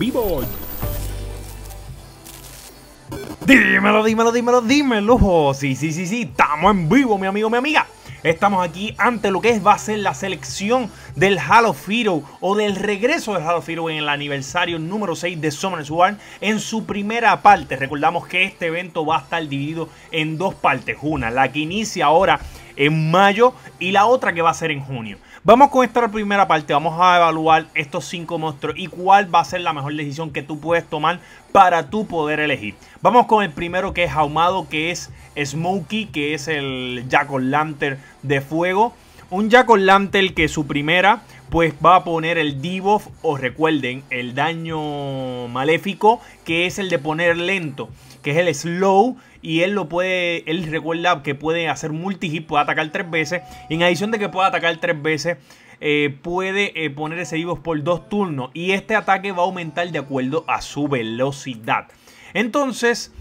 vivo. Dímelo, dímelo, dímelo, dímelo. Oh, sí, sí, sí, sí. Estamos en vivo, mi amigo, mi amiga. Estamos aquí ante lo que es, va a ser la selección del Halo of o del regreso del Halo of en el aniversario número 6 de Summoners War en su primera parte. Recordamos que este evento va a estar dividido en dos partes. Una, la que inicia ahora en mayo y la otra que va a ser en junio. Vamos con esta primera parte, vamos a evaluar estos cinco monstruos y cuál va a ser la mejor decisión que tú puedes tomar para tú poder elegir. Vamos con el primero que es Ahumado, que es Smokey, que es el Jack Lantern de fuego. Un Jack Lantern que su primera pues va a poner el debuff o recuerden el daño maléfico que es el de poner lento, que es el slow y él lo puede, él recuerda que puede hacer multi-hit, puede atacar tres veces. En adición de que pueda atacar tres veces, eh, puede eh, poner ese vivos por dos turnos y este ataque va a aumentar de acuerdo a su velocidad. Entonces,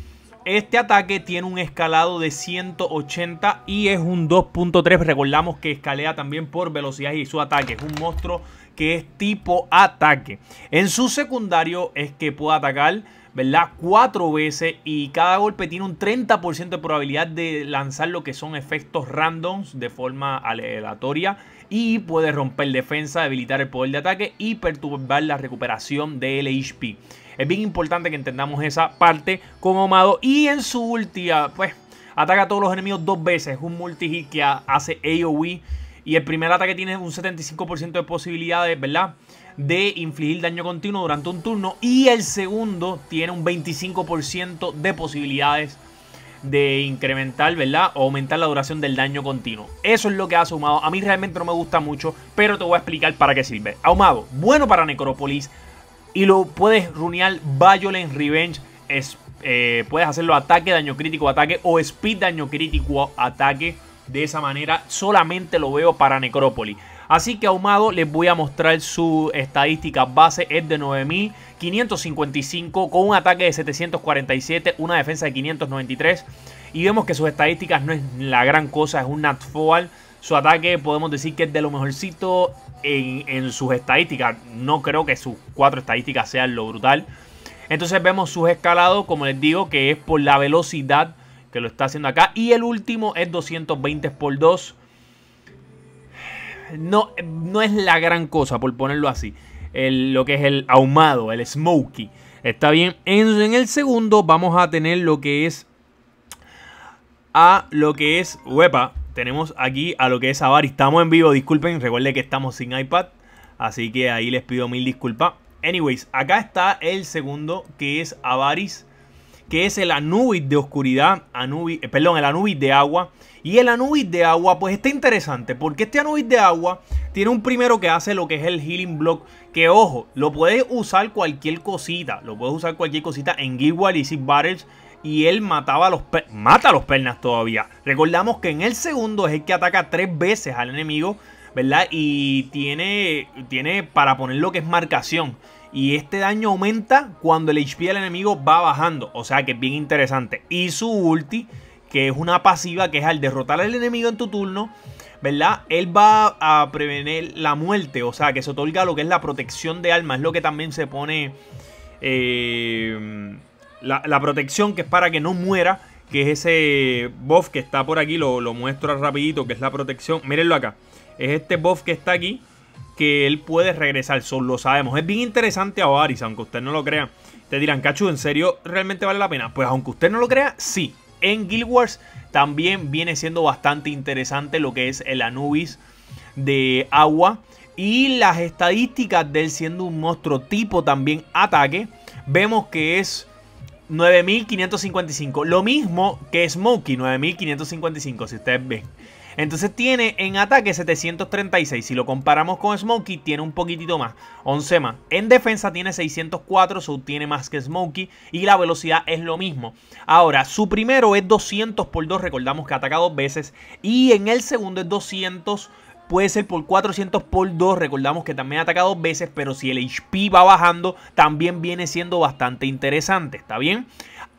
este ataque tiene un escalado de 180 y es un 2.3. Recordamos que escalea también por velocidad y su ataque. Es un monstruo que es tipo ataque. En su secundario es que puede atacar ¿verdad? Cuatro veces y cada golpe tiene un 30% de probabilidad de lanzar lo que son efectos randoms de forma aleatoria y puede romper defensa, debilitar el poder de ataque y perturbar la recuperación del HP. Es bien importante que entendamos esa parte como Amado y en su última, ah, pues ataca a todos los enemigos dos veces, es un multi-hit que hace AoE y el primer ataque tiene un 75% de posibilidades, ¿verdad? de infligir daño continuo durante un turno. Y el segundo tiene un 25% de posibilidades de incrementar, ¿verdad? O aumentar la duración del daño continuo. Eso es lo que ha Ahumado. A mí realmente no me gusta mucho, pero te voy a explicar para qué sirve. Ahumado, bueno para Necrópolis. Y lo puedes runear Violent Revenge. Es, eh, puedes hacerlo ataque, daño crítico, ataque. O speed, daño crítico, ataque. De esa manera solamente lo veo para Necrópolis. Así que ahumado les voy a mostrar su estadística base, es de 9555 con un ataque de 747, una defensa de 593 y vemos que sus estadísticas no es la gran cosa, es un nat Su ataque podemos decir que es de lo mejorcito en, sus estadísticas. No creo que sus cuatro estadísticas sean lo brutal. Entonces vemos sus escalados, como les digo, que es por la velocidad que lo está haciendo acá. Y el último es 220 por 2 no, no es la gran cosa, por ponerlo así. lo que es el ahumado, el smoky. Está bien. En, el segundo vamos a tener lo que es a lo que es huepa. Tenemos aquí a lo que es Avaris Estamos en vivo, disculpen. recuerde que estamos sin iPad. Así que ahí les pido mil disculpas. Anyways, acá está el segundo que es Avaris. Que es el Anubis de oscuridad. Anubis, eh, perdón, el Anubis de agua. Y el Anubis de agua, pues está interesante, porque este Anubis de agua tiene un primero que hace lo que es el Healing Block, que ojo, lo puedes usar cualquier cosita, lo puedes usar cualquier cosita en Guild y Six y él mataba los mata los pernas todavía. Recordamos que en el segundo es el que ataca tres veces al enemigo, ¿verdad? Y tiene, tiene para poner lo que es marcación. Y este daño aumenta cuando el HP del enemigo va bajando. O sea que es bien interesante. Y su ulti que es una pasiva, que es al derrotar al enemigo en tu turno, ¿verdad? Él va a prevenir la muerte, o sea, que se otorga lo que es la protección de alma, es lo que también se pone... Eh, la, protección que es para que no muera, que es ese buff que está por aquí, lo, muestro rapidito, que es la protección, mírenlo acá, es este buff que está aquí, que él puede regresar, solo lo sabemos, es bien interesante a Varys, aunque usted no lo crea, te dirán, Cachu, ¿en serio realmente vale la pena? Pues aunque usted no lo crea, sí, en Guild Wars también viene siendo bastante interesante lo que es el Anubis de agua. Y las estadísticas de él siendo un monstruo tipo también ataque, vemos que es 9555. Lo mismo que Smokey, 9555, si ustedes ven. Entonces tiene en ataque 736. Si lo comparamos con Smokey, tiene un poquitito más. 11 más. En defensa tiene 604, so tiene más que Smokey. Y la velocidad es lo mismo. Ahora, su primero es 200 por 2. Recordamos que ataca dos veces. Y en el segundo es 200 puede ser por 400 por 2. Recordamos que también ataca dos veces, pero si el HP va bajando, también viene siendo bastante interesante, ¿está bien?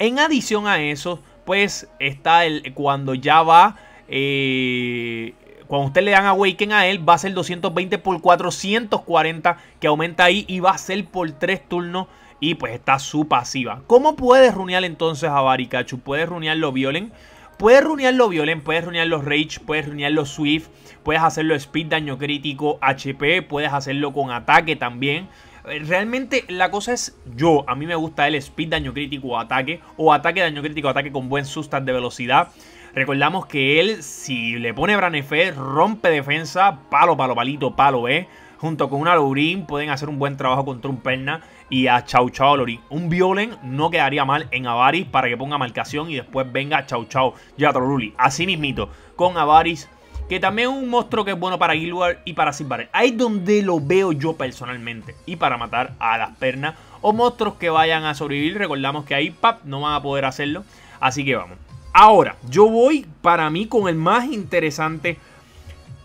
En adición a eso, pues está el cuando ya va eh, cuando usted le dan Awaken a él, va a ser 220 por 440, que aumenta ahí y va a ser por 3 turnos. Y pues está su pasiva. ¿Cómo puedes runear entonces a Barikachu? Puedes runearlo Violent. Puedes runearlo Violent, puedes los Rage, puedes los Swift, puedes hacerlo Speed, daño crítico, HP, puedes hacerlo con ataque también. Eh, realmente la cosa es yo, a mí me gusta el speed, daño crítico ataque, o ataque, daño crítico, ataque con buen sustant de velocidad. Recordamos que él, si le pone Bran rompe defensa, palo, palo, palito, palo, ¿eh? Junto con una Lorin pueden hacer un buen trabajo contra un Perna y a Chau Chau Lorin. Un Violen no quedaría mal en Avaris para que ponga marcación y después venga Chau Chau luli Así mismito, con Avaris que también es un monstruo que es bueno para Gilward y para Silvar Ahí es donde lo veo yo personalmente. Y para matar a las pernas o monstruos que vayan a sobrevivir. Recordamos que ahí, pap, no van a poder hacerlo. Así que vamos. Ahora, yo voy para mí con el más interesante.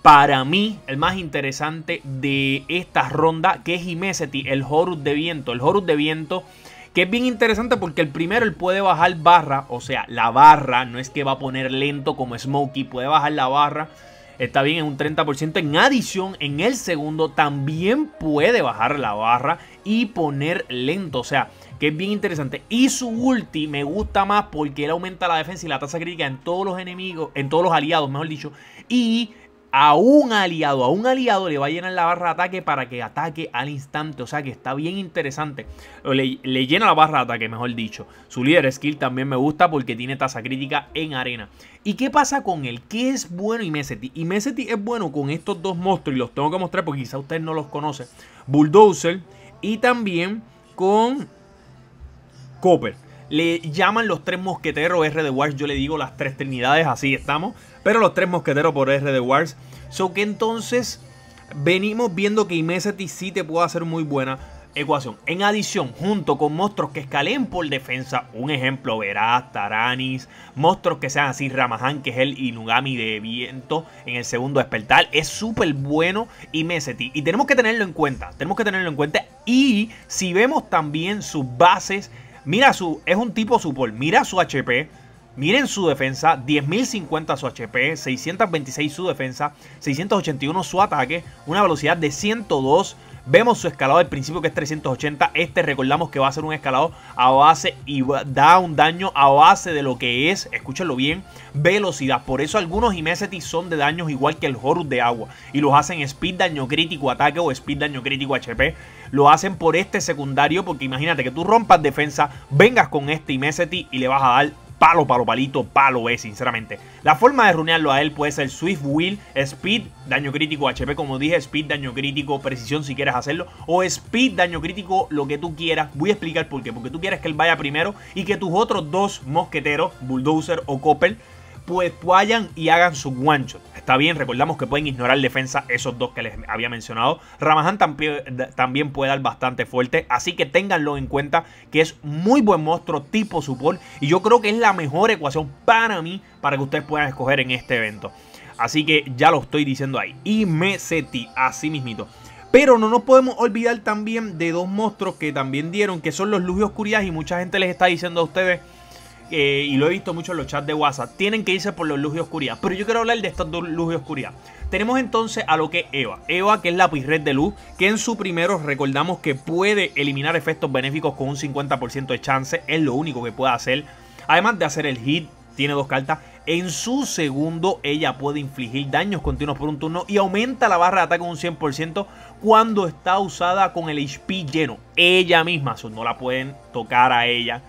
Para mí, el más interesante de esta ronda, que es Jimézeti, el Horus de viento. El Horus de viento, que es bien interesante porque el primero él puede bajar barra, o sea, la barra, no es que va a poner lento como Smokey, puede bajar la barra, está bien en un 30%. En adición, en el segundo también puede bajar la barra y poner lento, o sea, que es bien interesante. Y su ulti me gusta más porque él aumenta la defensa y la tasa crítica en todos los enemigos, en todos los aliados, mejor dicho. Y a un aliado, a un aliado le va a llenar la barra de ataque para que ataque al instante. O sea que está bien interesante. Le, llena la barra de ataque, mejor dicho. Su líder skill también me gusta porque tiene tasa crítica en arena. ¿Y qué pasa con él? ¿Qué es bueno y Meseti? Y Meseti es bueno con estos dos monstruos y los tengo que mostrar porque quizá usted no los conoce. Bulldozer y también con Copper, Le llaman los tres mosqueteros R de Wars. Yo le digo las tres trinidades, así estamos. Pero los tres mosqueteros por R de Wars. So que entonces venimos viendo que Imeseti sí te puede hacer muy buena ecuación. En adición, junto con monstruos que escalen por defensa, un ejemplo, Verás, Taranis, monstruos que sean así, Ramahan, que es el Inugami de viento en el segundo despertar, es súper bueno y Y tenemos que tenerlo en cuenta, tenemos que tenerlo en cuenta. Y si vemos también sus bases Mira su, es un tipo support mira su HP, miren su defensa, 10.050 su HP, 626 su defensa, 681 su ataque, una velocidad de 102, Vemos su escalado al principio que es 380. Este recordamos que va a ser un escalado a base y da un daño a base de lo que es, escúchenlo bien, velocidad. Por eso algunos Imesetis son de daños igual que el Horus de agua. Y los hacen speed daño crítico ataque o speed daño crítico HP. Lo hacen por este secundario porque imagínate que tú rompas defensa, vengas con este Imeseti y le vas a dar palo, palo, palito, palo es, sinceramente. La forma de runearlo a él puede ser Swift Wheel, Speed, daño crítico, HP, como dije, Speed, daño crítico, precisión si quieres hacerlo, o Speed, daño crítico, lo que tú quieras. Voy a explicar por qué, porque tú quieres que él vaya primero y que tus otros dos mosqueteros, Bulldozer o Copper, pues vayan y hagan su guancho Está bien, recordamos que pueden ignorar defensa esos dos que les había mencionado. Ramahan también, puede dar bastante fuerte, así que ténganlo en cuenta que es muy buen monstruo tipo support y yo creo que es la mejor ecuación para mí para que ustedes puedan escoger en este evento. Así que ya lo estoy diciendo ahí. Y me así mismito. Pero no nos podemos olvidar también de dos monstruos que también dieron, que son los Luz y Oscuridad. Y mucha gente les está diciendo a ustedes eh, y lo he visto mucho en los chats de WhatsApp, tienen que irse por los luz y oscuridad. Pero yo quiero hablar de estos dos luz y oscuridad. Tenemos entonces a lo que es Eva. Eva, que es la pirred de luz, que en su primero recordamos que puede eliminar efectos benéficos con un 50% de chance. Es lo único que puede hacer. Además de hacer el hit, tiene dos cartas. En su segundo, ella puede infligir daños continuos por un turno y aumenta la barra de ataque un 100% cuando está usada con el HP lleno. Ella misma, no la pueden tocar a ella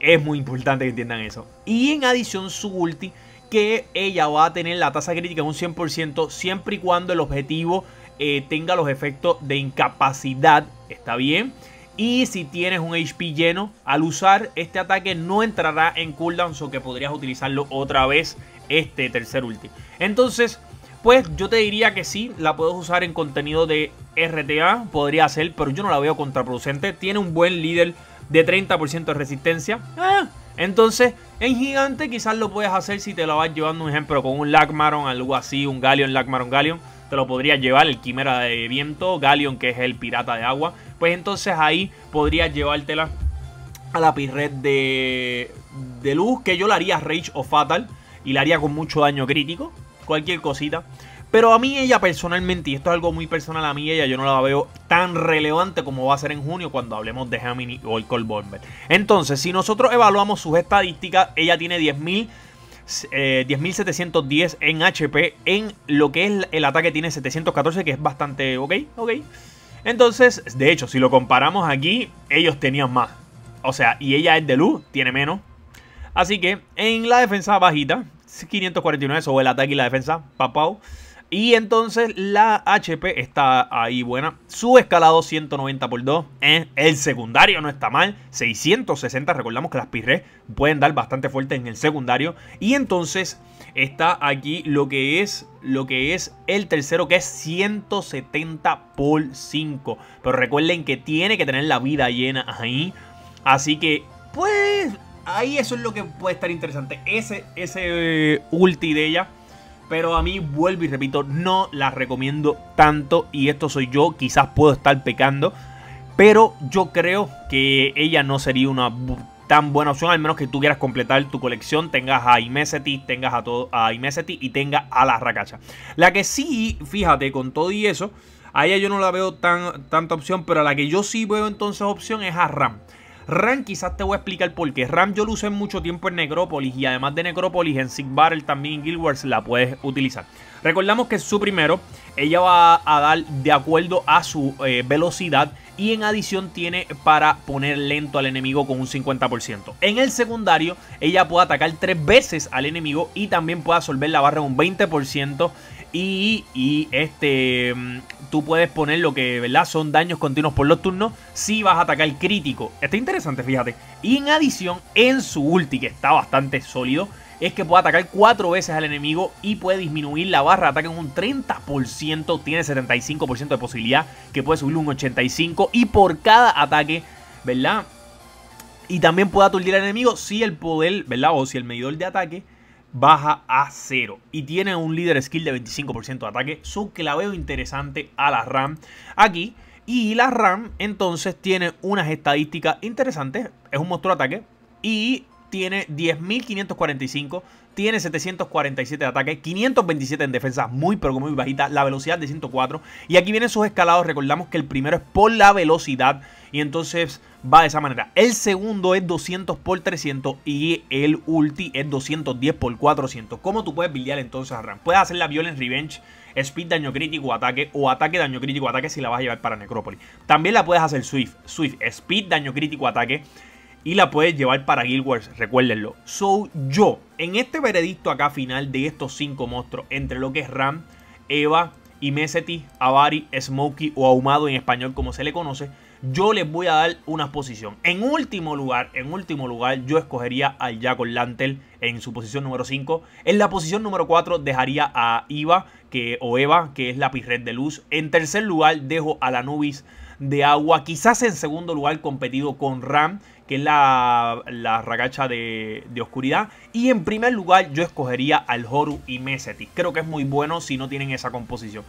es muy importante que entiendan eso. Y en adición su ulti, que ella va a tener la tasa crítica en un 100% siempre y cuando el objetivo eh, tenga los efectos de incapacidad. ¿Está bien? Y si tienes un HP lleno, al usar este ataque no entrará en cooldown, o que podrías utilizarlo otra vez este tercer ulti. Entonces, pues yo te diría que sí, la puedes usar en contenido de RTA, podría ser, pero yo no la veo contraproducente. Tiene un buen líder de 30% de resistencia. Ah, entonces, en gigante quizás lo puedes hacer si te lo vas llevando, un ejemplo, con un Lagmaron, algo así, un Galleon, Lagmaron, Galleon. Te lo podrías llevar el Quimera de Viento, Galion que es el pirata de agua. Pues entonces ahí podrías llevártela a la pirret de, de luz, que yo la haría Rage o Fatal y la haría con mucho daño crítico. Cualquier cosita. Pero a mí ella personalmente, y esto es algo muy personal a mí ella, yo no la veo tan relevante como va a ser en junio cuando hablemos de Hamini o el Colbomber. Entonces, si nosotros evaluamos sus estadísticas, ella tiene 10.000... 10.710 eh, en HP. En lo que es el ataque tiene 714, que es bastante ok, ok. Entonces, de hecho, si lo comparamos aquí, ellos tenían más. O sea, y ella es de luz, tiene menos. Así que en la defensa bajita, 549 sobre el ataque y la defensa, papau. Y entonces la HP está ahí buena. Su escalado 190 por 2. Eh, el secundario no está mal. 660. Recordamos que las pirres pueden dar bastante fuerte en el secundario. Y entonces está aquí lo que es lo que es el tercero que es 170 por 5. Pero recuerden que tiene que tener la vida llena ahí. Así que pues ahí eso es lo que puede estar interesante. Ese ese eh, ulti de ella pero a mí, vuelvo y repito, no la recomiendo tanto. Y esto soy yo, quizás puedo estar pecando. Pero yo creo que ella no sería una tan buena opción, al menos que tú quieras completar tu colección, tengas a Imeseti, tengas a, todo, a Imeseti y tenga a la Racacha. La que sí, fíjate, con todo y eso, a ella yo no la veo tan, tanta opción, pero a la que yo sí veo entonces opción es a Ram. Ram quizás te voy a explicar por qué. Ram yo lo usé mucho tiempo en Necrópolis y además de Necropolis en Sig Battle también en Guild Wars la puedes utilizar. Recordamos que su primero, ella va a dar de acuerdo a su eh, velocidad y en adición tiene para poner lento al enemigo con un 50%. En el secundario ella puede atacar tres veces al enemigo y también puede absorber la barra un 20%. Y, este mm, tú puedes poner lo que ¿verdad? son daños continuos por los turnos si vas a atacar crítico. Está interesante, fíjate. Y en adición, en su ulti, que está bastante sólido, es que puede atacar cuatro veces al enemigo y puede disminuir la barra de ataque en un 30%, tiene 75% de posibilidad que puede subir un 85% y por cada ataque, ¿verdad? Y también puede aturdir al enemigo si el poder, ¿verdad? O si el medidor de ataque baja a 0. Y tiene un líder skill de 25% de ataque. Su veo interesante a la RAM aquí. Y la RAM entonces tiene unas estadísticas interesantes. Es un monstruo de ataque. Y tiene 10.545, tiene 747 de ataque, 527 en defensa, muy pero muy bajita, la velocidad de 104. Y aquí vienen sus escalados, recordamos que el primero es por la velocidad y entonces va de esa manera. El segundo es 200 por 300 y el ulti es 210 por 400. ¿Cómo tú puedes buildear entonces a Ram? Puedes hacer la Violent Revenge, Speed, daño crítico, ataque o ataque, daño crítico, ataque si la vas a llevar para Necrópolis. También la puedes hacer Swift, Swift, Speed, daño crítico, ataque y la puedes llevar para Guild Wars, recuérdenlo. So, yo, en este veredicto acá final de estos cinco monstruos, entre lo que es Ram, Eva, Imeseti, Avari, Smokey o Ahumado en español como se le conoce, yo les voy a dar una posición. En último lugar, en último lugar, yo escogería al Jacob Lantel en su posición número 5. En la posición número 4 dejaría a Iva que, o Eva, que es la pirret de luz. En tercer lugar dejo a la Nubis de agua. Quizás en segundo lugar competido con Ram que es la, la ragacha de, de, oscuridad. Y en primer lugar yo escogería al Horu y Mesetis. Creo que es muy bueno si no tienen esa composición.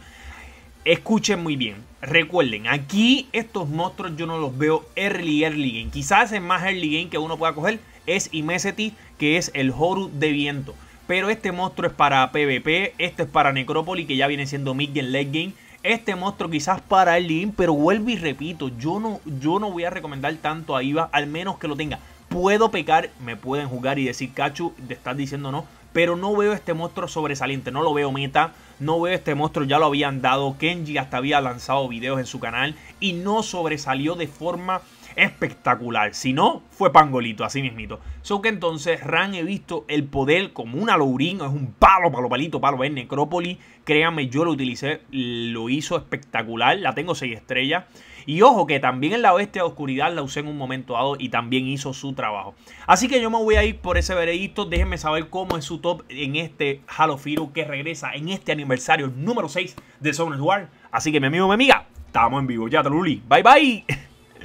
Escuchen muy bien, recuerden, aquí estos monstruos yo no los veo early, early game. Quizás es más early game que uno pueda coger es Imesetis, que es el Horu de viento. Pero este monstruo es para PvP, este es para Necrópolis, que ya viene siendo mid game, late game este monstruo quizás para el link, pero vuelvo y repito, yo no, yo no voy a recomendar tanto a IVA, al menos que lo tenga. Puedo pecar, me pueden jugar y decir, Cachu, te estás diciendo no, pero no veo este monstruo sobresaliente, no lo veo meta, no veo este monstruo, ya lo habían dado, Kenji hasta había lanzado videos en su canal y no sobresalió de forma espectacular. Si no, fue pangolito, así mismito. So que entonces Ran he visto el poder como una laurín, es un palo, palo, palito, palo. en Necrópolis, créanme, yo lo utilicé, lo hizo espectacular. La tengo seis estrellas. Y ojo que también en la bestia de oscuridad la usé en un momento dado y también hizo su trabajo. Así que yo me voy a ir por ese veredicto. Déjenme saber cómo es su top en este Halo Firu que regresa en este aniversario número 6 de sovereign War. Así que mi amigo, mi amiga, estamos en vivo. Ya, luli Bye, bye.